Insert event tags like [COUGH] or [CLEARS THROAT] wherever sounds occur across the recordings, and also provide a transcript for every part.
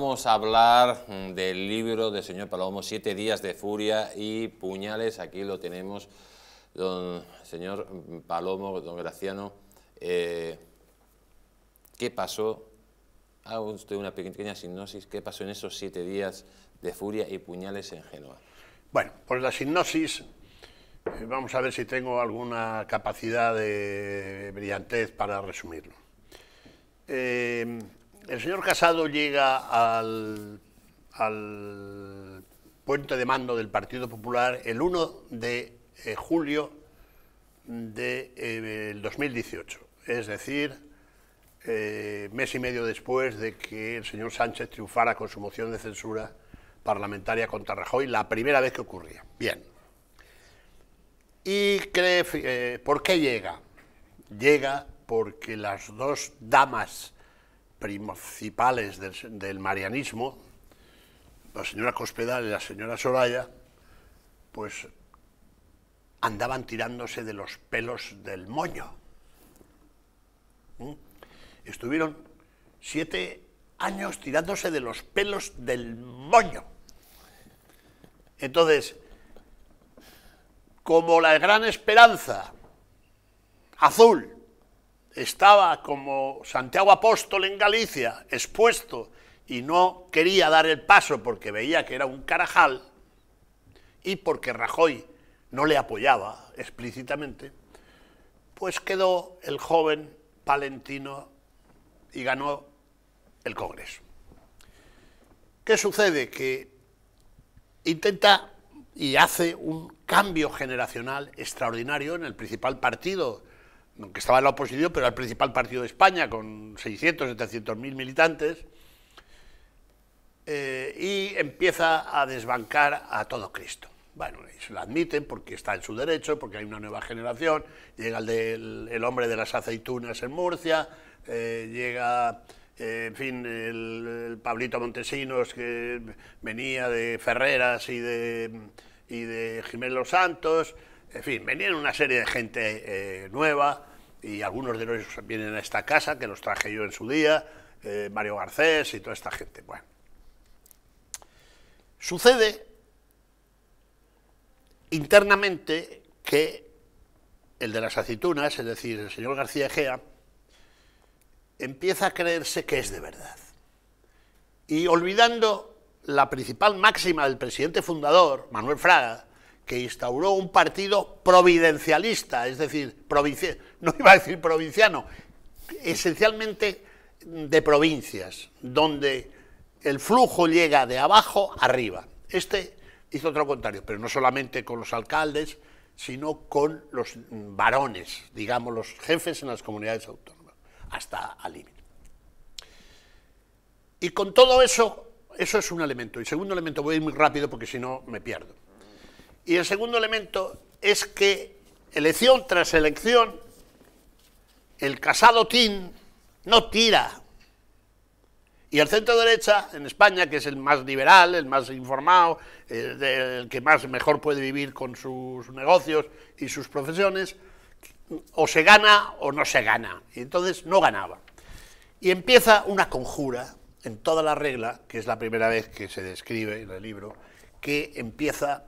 Vamos a hablar mm, del libro del señor Palomo, Siete días de furia y puñales. Aquí lo tenemos, don señor Palomo, don Graciano. Eh, ¿Qué pasó? Hago usted una pequeña sinopsis. ¿Qué pasó en esos siete días de furia y puñales en Génova? Bueno, pues la sinopsis, eh, vamos a ver si tengo alguna capacidad de brillantez para resumirlo. Eh, el señor Casado llega al, puente de mando del Partido Popular el 1 de eh, julio del de, 2018, eh, es decir, eh, mes y medio después de que el señor Sánchez triunfara con su moción de censura parlamentaria contra Rajoy, la primera vez que ocurría. Bien. ¿Y cree, por qué llega? Llega porque las dos damas principales del, marianismo, la señora Cospedal y la señora Soraya, pues andaban tirándose de los pelos del moño. ¿Mm? Estuvieron siete años tirándose de los pelos del moño. Entonces, como la gran esperanza azul estaba como Santiago Apóstol en Galicia, expuesto, y no quería dar el paso porque veía que era un carajal, y porque Rajoy no le apoyaba explícitamente, pues quedó el joven palentino y ganó el Congreso. ¿Qué sucede? Que intenta y hace un cambio generacional extraordinario en el principal partido aunque estaba en la oposición, pero era el principal partido de España, con 600, 700 mil militantes, eh, y empieza a desbancar a todo Cristo. Bueno, se lo admiten porque está en su derecho, porque hay una nueva generación, llega el, hombre de las aceitunas en Murcia, eh, llega, eh, en fin, el, Pablito Montesinos que venía de Ferreras y de, y de Jiménez Los Santos, en fin, venían una serie de gente eh, nueva y algunos de ellos vienen a esta casa, que los traje yo en su día, eh, Mario Garcés y toda esta gente. Bueno, sucede internamente que el de las aceitunas, es decir, el señor García Egea, empieza a creerse que es de verdad. Y olvidando la principal máxima del presidente fundador, Manuel Fraga, que instauró un partido providencialista, es decir, no iba a decir provinciano, esencialmente de provincias, donde el flujo llega de abajo arriba. Este hizo otro contrario, pero no solamente con los alcaldes, sino con los varones, digamos, los jefes en las comunidades autónomas, hasta al límite. Y con todo eso, eso es un elemento. Y segundo elemento, voy a ir muy rápido porque si no me pierdo. Y el segundo elemento es que elección tras elección, el casado TIN no tira. Y el centro derecha en España, que es el más liberal, el más informado, eh, el, que más mejor puede vivir con sus negocios y sus profesiones, o se gana o no se gana. Y entonces no ganaba. Y empieza una conjura en toda la regla, que es la primera vez que se describe en el libro, que empieza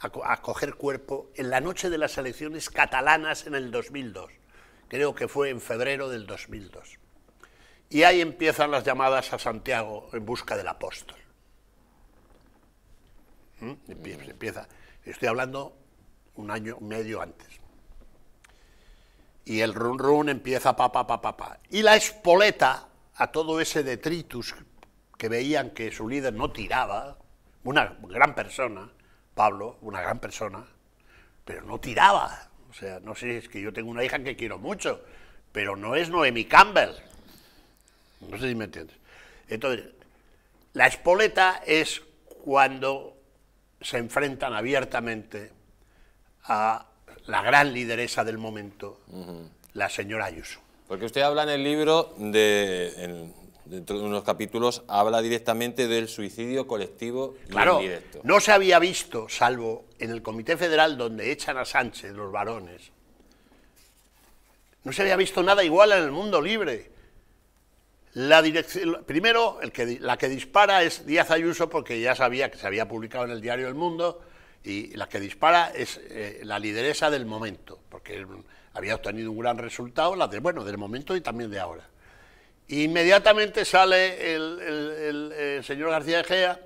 a, coger cuerpo en la noche de las elecciones catalanas en el 2002, creo que fue en febrero del 2002. Y ahí empiezan las llamadas a Santiago en busca del apóstol. ¿Mm? Mm. Empieza, Estoy hablando un año medio antes. Y el run run empieza pa, pa, pa, pa, pa. Y la espoleta a todo ese detritus que veían que su líder no tiraba, una gran persona, Pablo, una gran persona, pero no tiraba. O sea, no sé, es que yo tengo una hija que quiero mucho, pero no es Noemi Campbell. No sé si me entiendes. Entonces, la espoleta es cuando se enfrentan abiertamente a la gran lideresa del momento, la señora Ayuso. Porque usted habla en el libro de, dentro de unos capítulos, habla directamente del suicidio colectivo y claro, No se había visto, salvo en el Comité Federal donde echan a Sánchez, los varones, no se había visto nada igual en el mundo libre. La primero, la que dispara es Díaz Ayuso porque ya sabía que se había publicado en el diario El Mundo y la que dispara es eh, la lideresa del momento, porque había obtenido un gran resultado, la bueno, del momento y también de ahora. Inmediatamente sale el, señor García Egea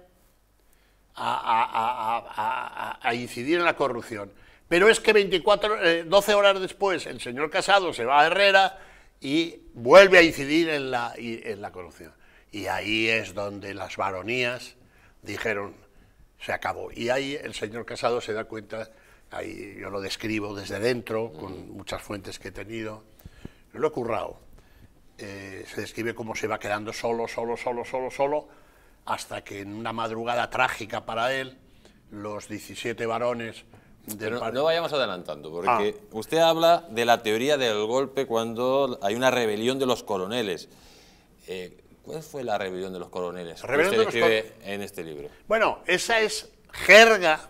a, incidir en la corrupción. Pero es que 24, 12 eh, horas después el señor Casado se va a Herrera y vuelve a incidir en la, en la corrupción. Y ahí es donde las varonías dijeron, se acabó. Y ahí el señor Casado se da cuenta, ahí yo lo describo desde dentro, con muchas fuentes que he tenido, lo he currado. Eh, se describe cómo se va quedando solo, solo, solo, solo, solo, hasta que en una madrugada trágica para él, los 17 varones no, vayamos adelantando, porque ah. usted habla de la teoría del golpe cuando hay una rebelión de los coroneles. Eh, ¿Cuál fue la rebelión de los coroneles que usted en este libro? Bueno, esa es jerga.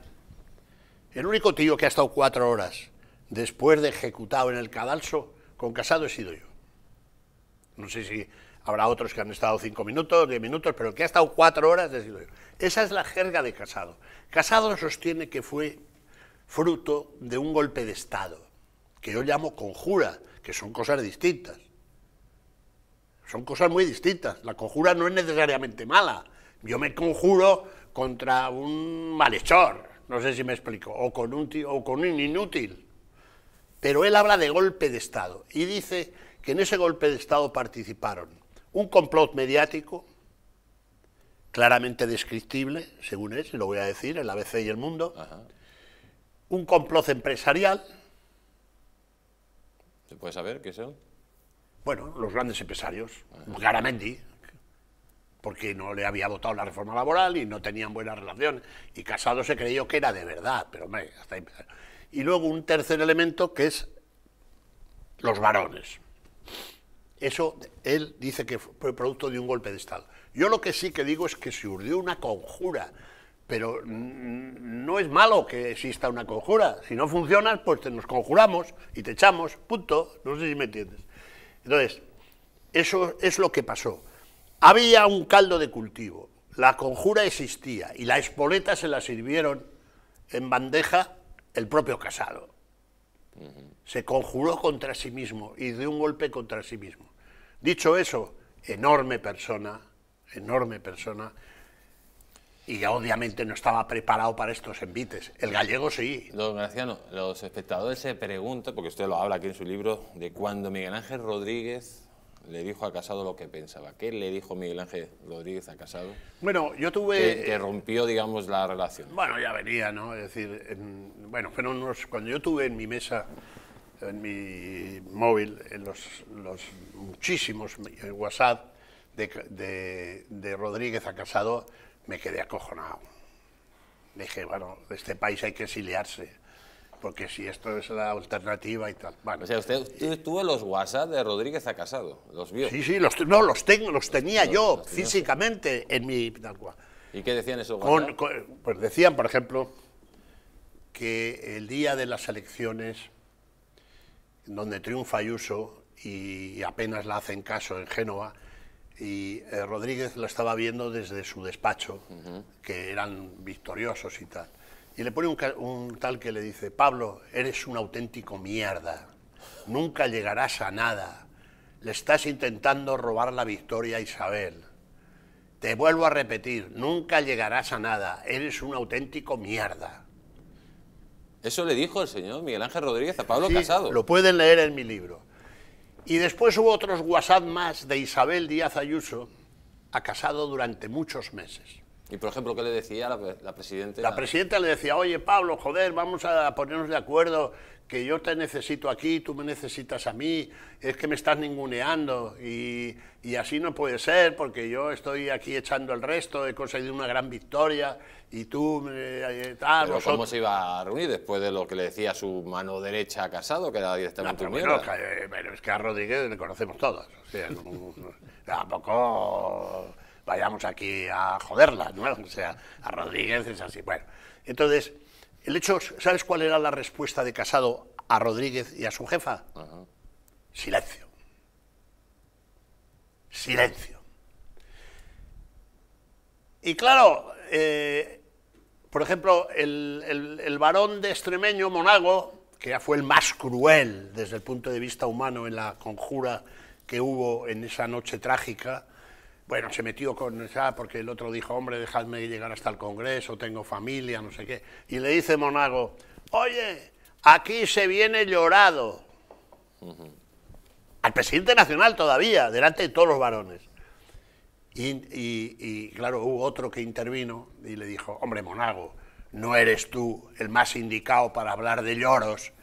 El único tío que ha estado cuatro horas después de ejecutado en el cadalso con Casado he sido yo. No sé si habrá otros que han estado cinco minutos, diez minutos, pero el que ha estado cuatro horas... yo. Esa es la jerga de Casado. Casado sostiene que fue fruto de un golpe de Estado, que yo llamo conjura, que son cosas distintas. Son cosas muy distintas. La conjura no es necesariamente mala. Yo me conjuro contra un malhechor, no sé si me explico, o con un, o con un inútil. Pero él habla de golpe de Estado y dice que en ese golpe de Estado participaron un complot mediático, claramente descriptible, según es, lo voy a decir, el ABC y el Mundo, un complot empresarial. ¿Se puede saber qué son? Bueno, los grandes empresarios, Garamendi, porque no le había votado la reforma laboral y no tenían buena relación, y Casado se creyó que era de verdad, pero hombre, hasta ahí. Y luego un tercer elemento que es los varones. Eso él dice que fue producto de un golpe de Estado. Yo lo que sí que digo es que se urdió una conjura, pero no es malo que exista una conjura. Si no funciona, pues nos conjuramos y te echamos, punto. No sé si me entiendes. Entonces, eso es lo que pasó. Había un caldo de cultivo, la conjura existía y la espoleta se la sirvieron en bandeja el propio Casado. Se conjuró contra sí mismo y dio un golpe contra sí mismo. Dicho eso, enorme persona, enorme persona, y obviamente no estaba preparado para estos envites. El gallego sí. Don Graciano, los espectadores se preguntan, porque usted lo habla aquí en su libro, de cuando Miguel Ángel Rodríguez le dijo a Casado lo que pensaba. ¿Qué le dijo Miguel Ángel Rodríguez a Casado? Bueno, yo tuve... Que, rompió, digamos, la relación. Bueno, ya venía, ¿no? Es decir, bueno, fueron unos... Cuando yo tuve en mi mesa en mi móvil en los, muchísimos WhatsApp de, de, Rodríguez a Casado, me quedé acojonado. Dije, bueno, de este país hay que exiliarse porque si esto es la alternativa y tal. Bueno, o sea, usted tuvo los WhatsApp de Rodríguez a Casado, los vio. Sí, sí, los, no, los, tengo, los tenía yo físicamente en mi... ¿Y qué decían esos pues decían, por ejemplo, que el día de las elecciones donde triunfa Ayuso y apenas la hacen caso en Génova. Y eh, Rodríguez lo estaba viendo desde su despacho, que eran victoriosos y tal. Y le pone un, un tal que le dice, Pablo, eres un auténtico mierda, nunca llegarás a nada, le estás intentando robar la victoria a Isabel. Te vuelvo a repetir, nunca llegarás a nada, eres un auténtico mierda. Eso le dijo el señor Miguel Ángel Rodríguez a Pablo Casado. Lo pueden leer en mi libro. Y después hubo otros WhatsApp más de Isabel Díaz Ayuso a Casado durante muchos meses. Y por ejemplo, ¿qué le decía la, la presidenta? La presidenta le decía, oye Pablo, joder, vamos a ponernos de acuerdo, que yo te necesito aquí, tú me necesitas a mí, es que me estás ninguneando y, así no puede ser porque yo estoy aquí echando el resto, he conseguido una gran victoria y tú... Eh, eh, ¿cómo se iba a reunir después de lo que le decía su mano derecha a Casado, que era directamente no, pero, eh, es que a Rodríguez le conocemos todos, o sea, [LAUGHS] tampoco vayamos aquí a joderla, ¿no? [LAUGHS] O sea, a Rodríguez es así. Bueno, entonces, el hecho, ¿sabes cuál era la respuesta de Casado a Rodríguez y a su jefa? Silencio. Silencio. Y claro, eh, por ejemplo, el, el varón de extremeño, Monago, que ya fue el más cruel desde el punto de vista humano en la conjura que hubo en esa noche trágica, bueno, se metió con esa porque el otro dijo, hombre, dejadme llegar hasta el Congreso, tengo familia, no sé qué. Y le dice Monago, oye, aquí se viene llorado. Al presidente nacional todavía, delante de todos los varones. Y, y, claro, hubo otro que intervino y le dijo, hombre, Monago, no eres tú el más indicado para hablar de lloros,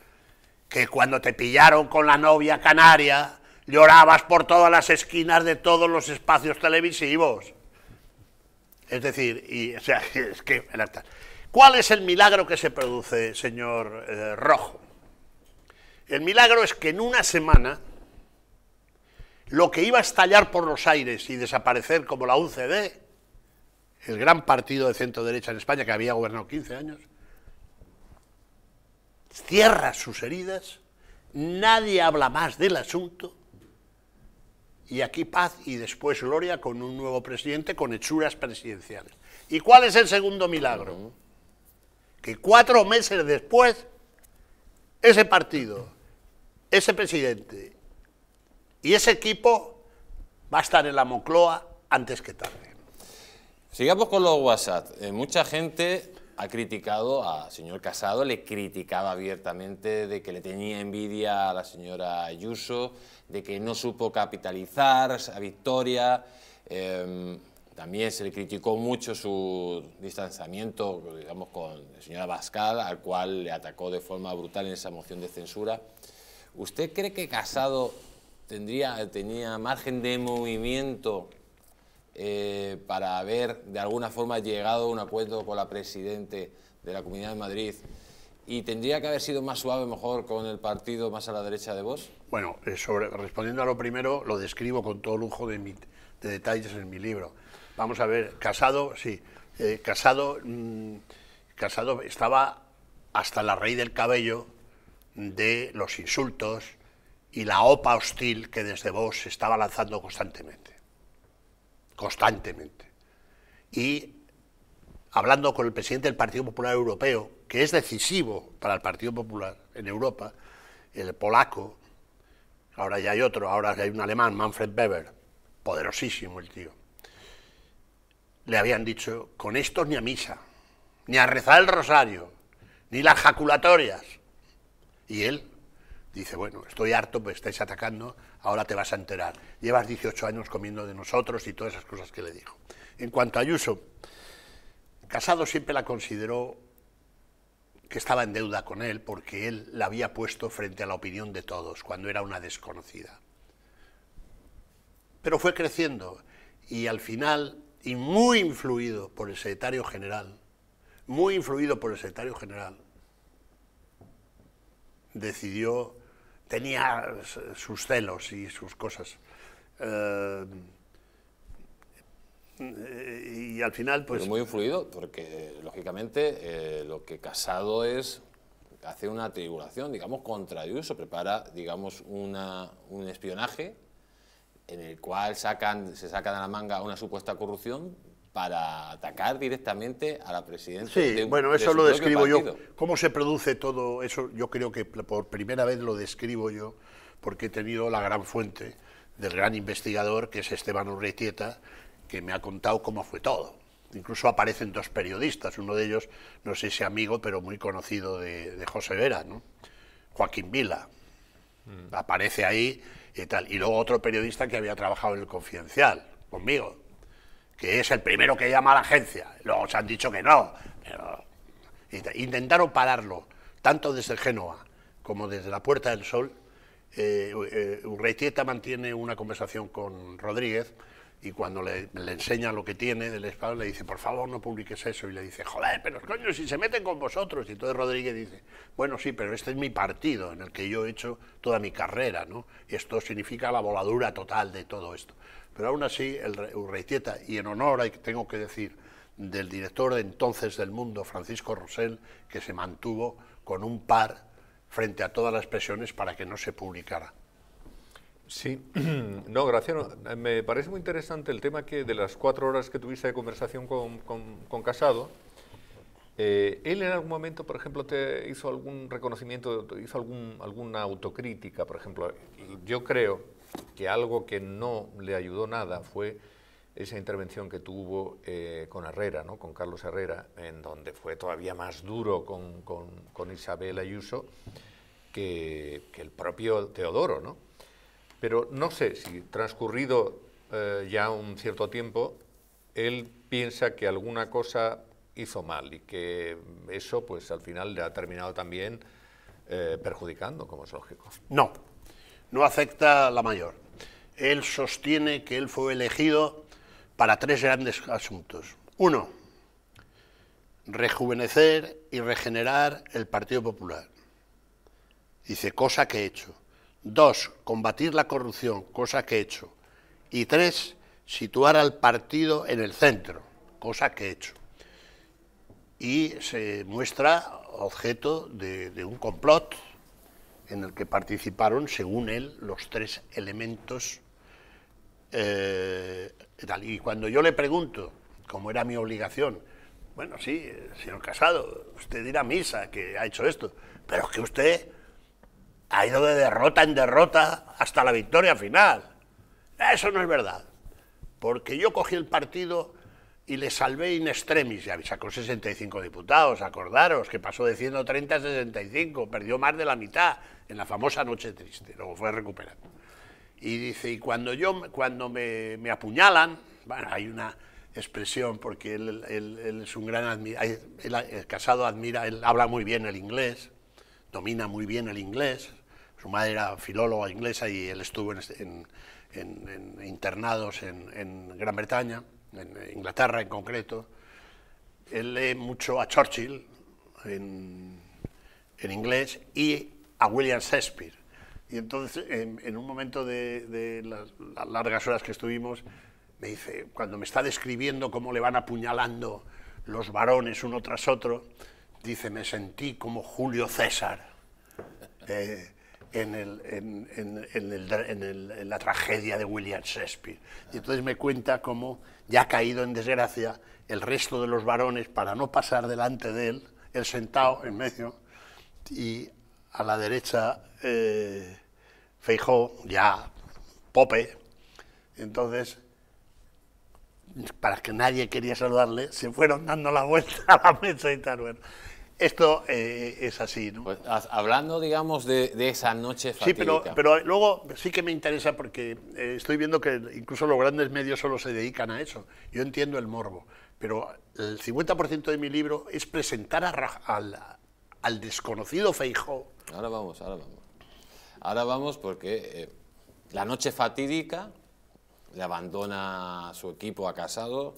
que cuando te pillaron con la novia canaria, Llorabas por todas las esquinas de todos los espacios televisivos. Es decir, y, [LAUGHS] que... ¿Cuál es el milagro que se produce, señor eh, Rojo? El milagro es que en una semana lo que iba a estallar por los aires y desaparecer como la UCD, el gran partido de centro derecha en España que había gobernado 15 años, cierra sus heridas, nadie habla más del asunto y aquí paz y después gloria con un nuevo presidente con hechuras presidenciales. ¿Y cuál es el segundo milagro? Que cuatro meses después, ese partido, ese presidente y ese equipo va a estar en la Moncloa antes que tarde. Sigamos con los WhatsApp. Eh, mucha gente ha criticado a señor Casado, le criticaba abiertamente de que le tenía envidia a la señora Ayuso, de que no supo capitalizar a victoria. Em, también se le criticó mucho su distanciamiento, digamos, con la señora Abascal, al cual le atacó de forma brutal en esa moción de censura. ¿Usted cree que Casado tendría, tenía margen de movimiento eh, para haber de alguna forma llegado a un acuerdo con la presidente de la Comunidad de Madrid ¿Y tendría que haber sido más suave, mejor, con el partido más a la derecha de vos? Bueno, eh, respondiendo a lo primero, lo describo con todo lujo de, detalles en mi libro. Vamos a ver, Casado, sí, eh, Casado, mm, Casado estaba hasta la raíz del cabello de los insultos y la opa hostil que desde vos se estaba lanzando constantemente. Constantemente. Y hablando con el presidente del Partido Popular Europeo, que es decisivo para el Partido Popular en Europa, el polaco, ahora ya hay otro, ahora hay un alemán, Manfred Weber, poderosísimo el tío, le habían dicho, con esto ni a misa, ni a rezar el rosario, ni las jaculatorias. Y él dice, bueno, estoy harto, pues estáis atacando, ahora te vas a enterar. Llevas 18 años comiendo de nosotros y todas esas cosas que le dijo. En cuanto a Ayuso, Casado siempre la consideró que estaba en deuda con él porque él la había puesto frente a la opinión de todos cuando era una desconocida. Pero fue creciendo y al final, y muy influido por el secretario general, muy influido por el secretario general, decidió, tenía sus celos y sus cosas. Eh, eh, y al final pues... Pero muy influido porque, lógicamente, eh, lo que Casado es, hace una tribulación, digamos, contra Ayuso, prepara, digamos, un espionaje en el cual sacan, se saca de la manga una supuesta corrupción para atacar directamente a la presidencia. Sí, bueno, eso lo describo yo. ¿Cómo se produce todo eso? Yo creo que por primera vez lo describo yo, porque he tenido la gran fuente del gran investigador, que es Esteban Urretieta, que me ha contado cómo fue todo. Incluso aparecen dos periodistas, uno de ellos, no sé si amigo, pero muy conocido de, José Vera, ¿no? Joaquín Vila. Mm. Aparece ahí y tal. Y luego otro periodista que había trabajado en el Confidencial, conmigo, que es el primero que llama a la agencia. Luego se han dicho que no. Intentaron pararlo, tanto desde Génova como desde la Puerta del Sol. Eh, eh mantiene una conversación con Rodríguez y cuando le, enseña lo que tiene del espado, le dice, por favor, no publiques eso. Y le dice, joder, pero coño, si se meten con vosotros. Y entonces Rodríguez dice, bueno, sí, pero este es mi partido en el que yo he hecho toda mi carrera, ¿no? esto significa la voladura total de todo esto. Pero aún así, el, y en honor, hay, tengo que decir, del director entonces del mundo, Francisco Rosell, que se mantuvo con un par frente a todas las presiones para que no se publicara. Sí, [CLEARS THROAT] no, Graciano, me parece muy interesante el tema que de las cuatro horas que tuviste de conversación con, Casado, eh, él en algún momento, por ejemplo, te hizo algún reconocimiento, hizo algún, alguna autocrítica, por ejemplo. Yo creo que algo que no le ayudó nada fue esa intervención que tuvo eh, con Herrera, ¿no? con Carlos Herrera, en donde fue todavía más duro con, Isabel Ayuso que, que el propio Teodoro, ¿no? Pero no sé si transcurrido eh, ya un cierto tiempo, él piensa que alguna cosa hizo mal y que eso pues al final le ha terminado también eh, perjudicando, como es lógico. No, no afecta la mayor. Él sostiene que él fue elegido para tres grandes asuntos. Uno, rejuvenecer y regenerar el Partido Popular. Dice, cosa que he hecho. Dos, combatir la corrupción, cosa que he hecho. Y tres, situar al partido en el centro, cosa que he hecho. Y se muestra objeto de, un complot en el que participaron, según él, los tres elementos. Eh, y cuando yo le pregunto, como era mi obligación, bueno, sí, eh, señor Casado, usted dirá misa que ha hecho esto, pero es que usted ha ido de derrota en derrota hasta la victoria final. Eso no es verdad, porque yo cogí el partido y le salvé in extremis, ya sacó 65 diputados, acordaros, que pasó de 130 a 65, perdió más de la mitad en la famosa Noche Triste, luego fue recuperado. Y dice, y cuando, yo, cuando me, apuñalan, bueno, hay una expresión, porque él, es un gran el casado admira, él habla muy bien el inglés, domina muy bien el inglés, su madre era filóloga inglesa y él estuvo en, este, en, internados en, Gran Bretaña, en Inglaterra en concreto. Él lee mucho a Churchill en, inglés y a William Shakespeare. Y entonces, en, un momento de, las, largas horas que estuvimos, me dice, cuando me está describiendo cómo le van apuñalando los varones uno tras otro, dice, me sentí como Julio César. Eh, en, el, en, en, el, la tragedia de William Shakespeare. Y entonces me cuenta cómo, ya ha caído en desgracia, el resto de los varones, para no pasar delante de él, él sentado en medio, y a la derecha eh, Feijó, ya Pope, entonces para que nadie quería saludarle, se fueron dando la vuelta a la mesa y tal esto eh, es así, ¿no? Pues, hablando, digamos, de, esa noche fatídica. Sí, pero, luego sí que me interesa porque eh, estoy viendo que incluso los grandes medios solo se dedican a eso. Yo entiendo el morbo, pero el 50% de mi libro es presentar al, desconocido Feijó. Ahora vamos, ahora vamos. Ahora vamos porque eh, la noche fatídica le abandona su equipo a Casado,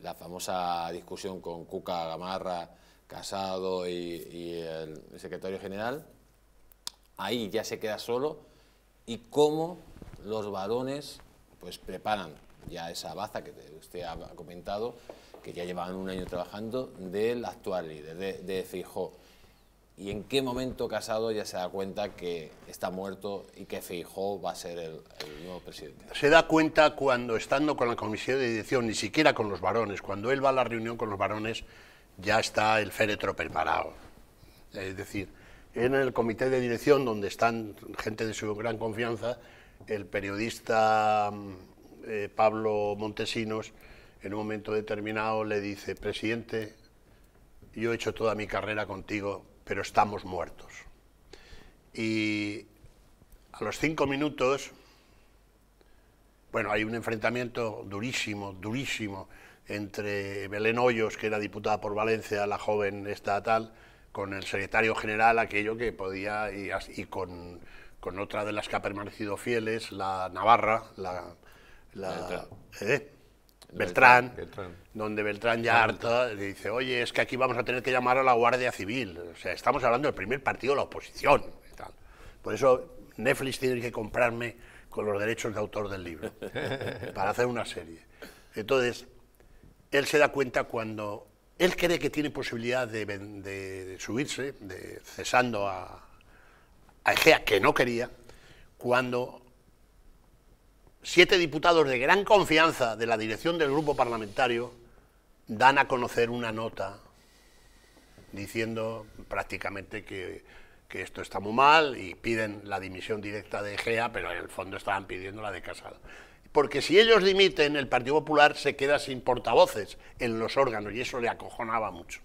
la famosa discusión con Cuca Gamarra Casado y, el secretario general, ahí ya se queda solo y cómo los varones pues preparan ya esa baza que usted ha comentado, que ya llevan un año trabajando, del actual líder, de, de ¿Y en qué momento Casado ya se da cuenta que está muerto y que Fijó va a ser el, el, nuevo presidente? Se da cuenta cuando, estando con la comisión de dirección, ni siquiera con los varones, cuando él va a la reunión con los varones, ya está el féretro preparado. Es decir, en el comité de dirección, donde están gente de su gran confianza, el periodista mm, eh, Pablo Montesinos, en un momento determinado, le dice, presidente, yo he hecho toda mi carrera contigo, pero estamos muertos. Y a los cinco minutos, bueno, hay un enfrentamiento durísimo, durísimo, entre Belén Hoyos, que era diputada por Valencia, la joven estatal, con el secretario general, aquello que podía, y, y con, otra de las que ha permanecido fieles, la Navarra, la... ¿eh? Beltrán, donde Beltrán ya harta dice, oye, es que aquí vamos a tener que llamar a la Guardia Civil. O sea, estamos hablando del primer partido de la oposición. Por eso Netflix tiene que comprarme con los derechos de autor del libro [LAUGHS] para hacer una serie. Entonces, él se da cuenta cuando él cree que tiene posibilidad de, subirse, de, cesando a, Egea, que no quería, cuando siete diputados de gran confianza de la dirección del grupo parlamentario dan a conocer una nota diciendo prácticamente que, que, esto está muy mal y piden la dimisión directa de Egea, pero en el fondo estaban pidiendo la de Casado porque si ellos dimiten, el Partido Popular se queda sin portavoces en los órganos y eso le acojonaba mucho.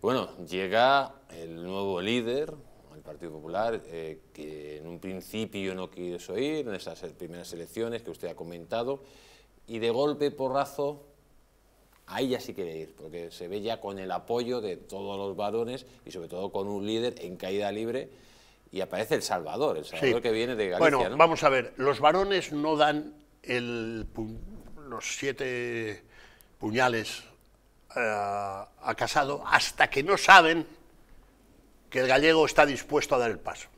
Bueno, llega el nuevo líder, el Partido Popular, eh, que en un principio no quiso ir, en esas e-, primeras elecciones que usted ha comentado, y de golpe, porrazo, ahí ya sí quiere ir, porque se ve ya con el apoyo de todos los varones y sobre todo con un líder en caída libre y aparece El Salvador, El Salvador que viene de Galicia. Bueno, vamos a ver, los varones no dan el, los siete puñales eh, a Casado hasta que no saben que el gallego está dispuesto a dar el paso.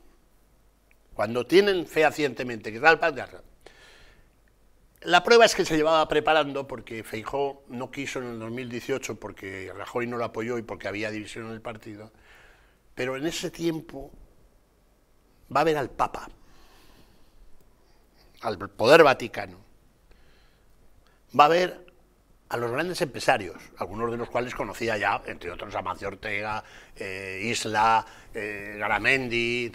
Cuando tienen fehacientemente que da el paso, la prueba es que se llevaba preparando porque Feijó no quiso en el 2018 porque Rajoy no lo apoyó y porque había división en el partido, pero en ese tiempo va a ver al Papa, al Poder Vaticano, va a ver a los grandes empresarios, algunos de los cuales conocía ya, entre otros Amancio Ortega, eh, Isla, eh, Garamendi,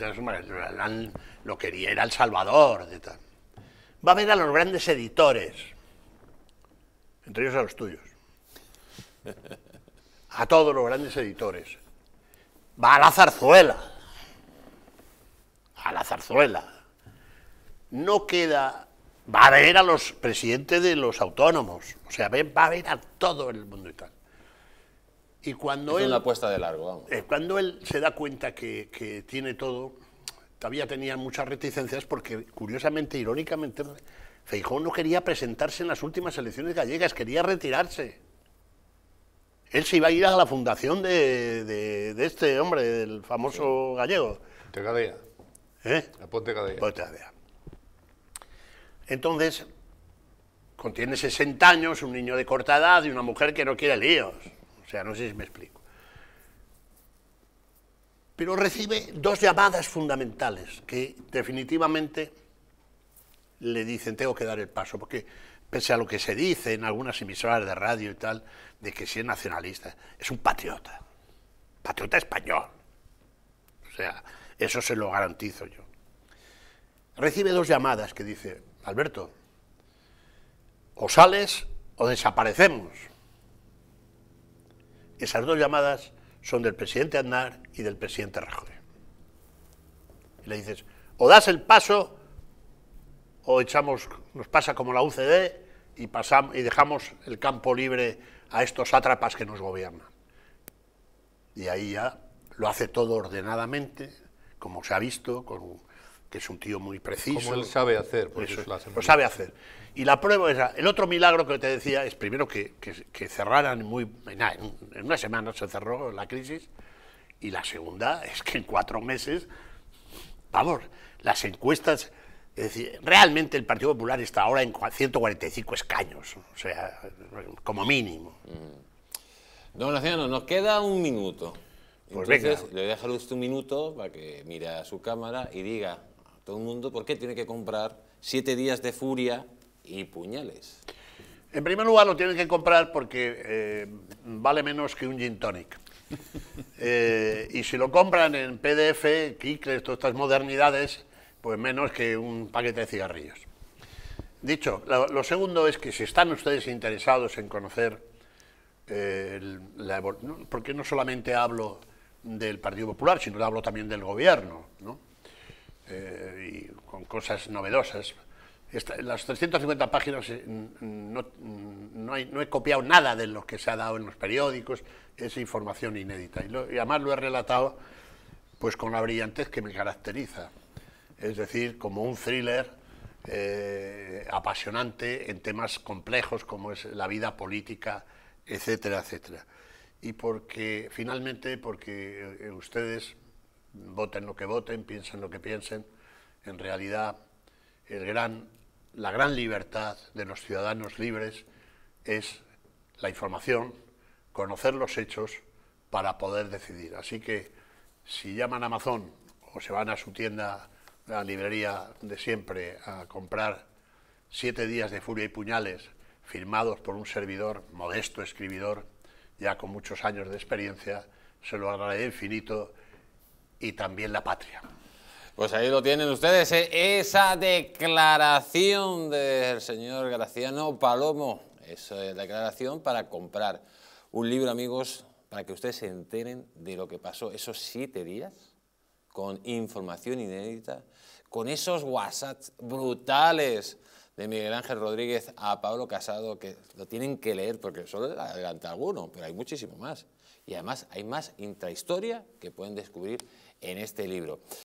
lo quería era El Salvador. Va a ver a los grandes editores, entre ellos a los tuyos, a todos los grandes editores. Va a la zarzuela. No queda, va a ver a los presidentes de los autónomos, o sea, va a ver a todo el mundo y tal. Y cuando es él, una de largo, eh, cuando él se da cuenta que, tiene todo, todavía tenía muchas reticencias porque, curiosamente, irónicamente, Feijón no quería presentarse en las últimas elecciones gallegas, quería retirarse. Él se iba a ir a la fundación de, este hombre, del famoso gallego. ¿Eh? de... Entonces, contiene 60 años, un niño de corta edad y una mujer que no quiere líos. O sea, no sé si me explico. Pero recibe dos llamadas fundamentales que definitivamente le dicen, tengo que dar el paso, porque pese a lo que se dice en algunas emisoras de radio y tal, de que si es nacionalista, es un patriota, patriota español. O sea, eso se lo garantizo yo. Recibe dos llamadas que dice, Alberto, o sales o desaparecemos. Esas dos llamadas son del presidente Andar y del presidente Rajoy. Y le dices, o das el paso o echamos, nos pasa como la UCD y, y dejamos el campo libre a estos sátrapas que nos gobiernan. Y ahí ya lo hace todo ordenadamente, como se ha visto, con, que es un tío muy preciso. Como él sabe hacer, por eso, es, lo sabe hacer. Y la prueba es, el otro milagro que te decía es primero que, cerraran muy, en, una semana se cerró la crisis, y la segunda es que en cuatro meses, vamos, las encuestas, es decir, realmente el Partido Popular está ahora en 145 escaños, o sea, como mínimo. Mm. Don Graciano, nos queda un minuto. Pues le voy a dejar usted un minuto para que mire a su cámara y diga a todo el mundo por qué tiene que comprar siete días de furia y puñales. En primer lugar, lo tienen que comprar porque eh, vale menos que un gin tonic. [LAUGHS] Eh, y si lo compran en PDF, Kikles, todas estas modernidades, pues menos que un paquete de cigarrillos. Dicho, lo, segundo es que si están ustedes interesados en conocer eh, la, porque no solamente hablo del Partido Popular, sino le hablo también del gobierno, eh, con cosas novedosas. las 350 páginas eh, no, he copiado nada de lo que se ha dado en los periódicos, es información inédita. Y, además lo he relatado pues con la brillantez que me caracteriza, es decir, como un thriller eh, apasionante en temas complejos como es la vida política, etcétera, etcétera y porque finalmente porque eh, eh, ustedes voten lo que voten, piensen lo que piensen, en realidad el gran, la gran libertad de los ciudadanos libres es la información, conocer los hechos para poder decidir. Así que si llaman a Amazon o se van a su tienda, la librería de siempre, a comprar siete días de furia y puñales firmados por un servidor, modesto escribidor, ya con muchos años de experiencia, se lo agradezco infinito y también la patria. Pues ahí lo tienen ustedes, ¿eh? esa declaración del señor Graciano Palomo, esa declaración para comprar un libro, amigos, para que ustedes se enteren de lo que pasó esos siete días, con información inédita, con esos WhatsApps brutales, de Miguel Ángel Rodríguez a Pablo Casado, que lo tienen que leer porque solo adelanta alguno, pero hay muchísimo más. Y además hay más intrahistoria que pueden descubrir en este libro.